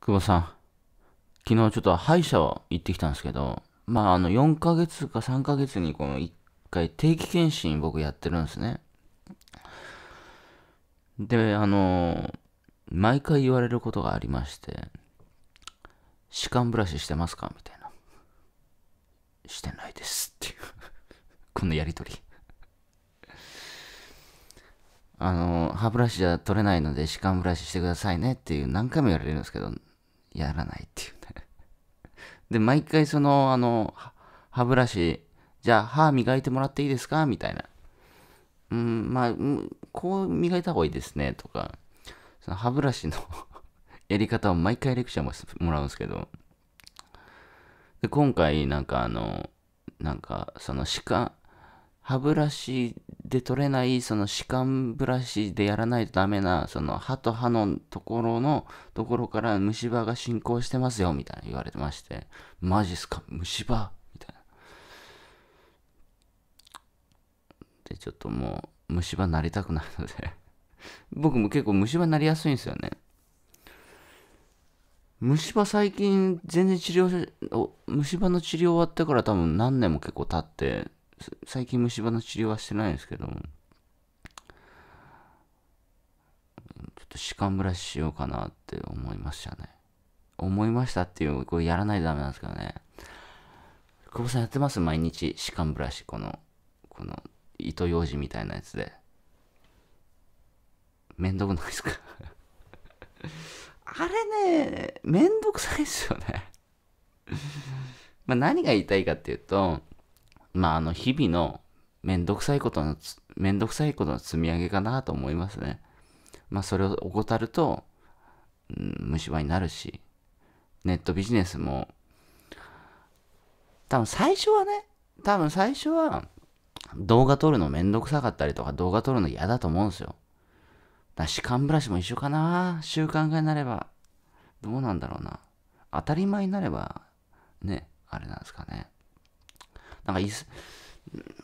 久保さん、昨日ちょっと歯医者を行ってきたんですけど、まあ、あの、4ヶ月か3ヶ月にこの1回定期検診僕やってるんですね。で、あの、毎回言われることがありまして、歯間ブラシしてますかみたいな。してないですっていう このやりとりあの、歯ブラシじゃ取れないので歯間ブラシしてくださいねっていう何回も言われるんですけど、やらないっていうね で、毎回その、あの、歯ブラシ、じゃあ歯磨いてもらっていいですかみたいな。うん、まあ、こう磨いた方がいいですね、とか。その歯ブラシの やり方を毎回レクチャーももらうんですけど。で、今回、なんかあの、なんか、その歯科、歯ブラシで取れないその歯間ブラシでやらないとダメなその歯と歯のところのところから虫歯が進行してますよみたいな言われてましてマジっすか虫歯みたいなでちょっともう虫歯なりたくないので僕も結構虫歯なりやすいんですよね虫歯最近全然治療虫歯の治療終わってから多分何年も結構経って最近虫歯の治療はしてないんですけどちょっと歯間ブラシしようかなって思いましたね。思いましたっていう、これやらないとダメなんですけどね。久保さんやってます毎日歯間ブラシ。この、この糸ようじみたいなやつで。めんどくないですか あれね、めんどくさいですよねまあ何が言いたいかっていうと、まあ、あの、日々のめんどくさいことの、めんどくさいことの積み上げかなと思いますね。まあ、それを怠ると、うん、虫歯になるし、ネットビジネスも、多分最初はね、多分最初は、動画撮るのめんどくさかったりとか、動画撮るの嫌だと思うんですよ。だ歯間ブラシも一緒かな習慣化になれば、どうなんだろうな。当たり前になれば、ね、あれなんですかね。なんかいす、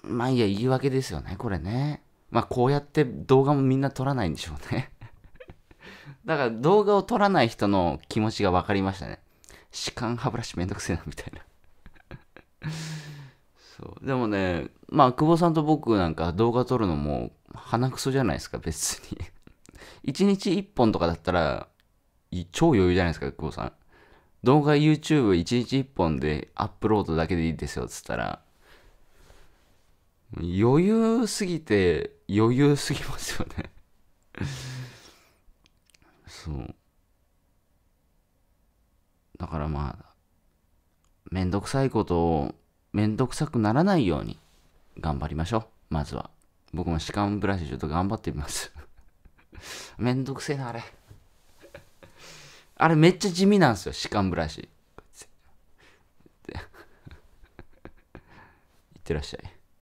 まあいいや、言い訳ですよね、これね。まあこうやって動画もみんな撮らないんでしょうね。だから動画を撮らない人の気持ちが分かりましたね。歯間歯ブラシめんどくせえな、みたいな そう。でもね、まあ久保さんと僕なんか動画撮るのも鼻くそじゃないですか、別に。1 日1本とかだったら、超余裕じゃないですか、久保さん。動画 YouTube1 日1本でアップロードだけでいいですよ、つったら、余裕すぎて余裕すぎますよねそうだからまあめんどくさいことをめんどくさくならないように頑張りましょうまずは僕も歯間ブラシちょっと頑張ってみます めんどくせえなあれあれめっちゃ地味なんですよ歯間ブラシ いってらっしゃい